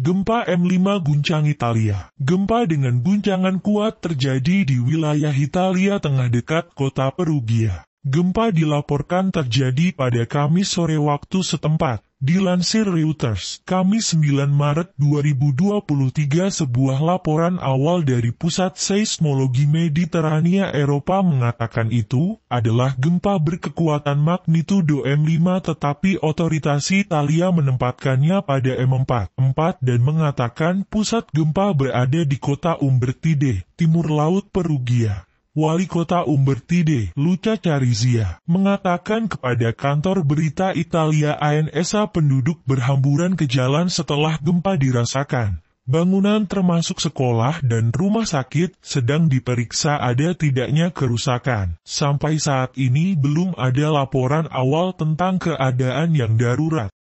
Gempa M5 guncang Italia. Gempa dengan guncangan kuat terjadi di wilayah Italia tengah dekat kota Perugia. Gempa dilaporkan terjadi pada Kamis sore waktu setempat. Dilansir Reuters, Kamis 9 Maret 2023 sebuah laporan awal dari Pusat Seismologi Mediterania Eropa mengatakan itu adalah gempa berkekuatan magnitudo M5 tetapi otoritas Italia menempatkannya pada M4 4 dan mengatakan pusat gempa berada di kota Umbertide, timur laut Perugia. Wali Kota Umbertide, Luca Carizia, mengatakan kepada kantor berita Italia ANSA penduduk berhamburan ke jalan setelah gempa dirasakan. Bangunan termasuk sekolah dan rumah sakit sedang diperiksa ada tidaknya kerusakan. Sampai saat ini belum ada laporan awal tentang keadaan yang darurat.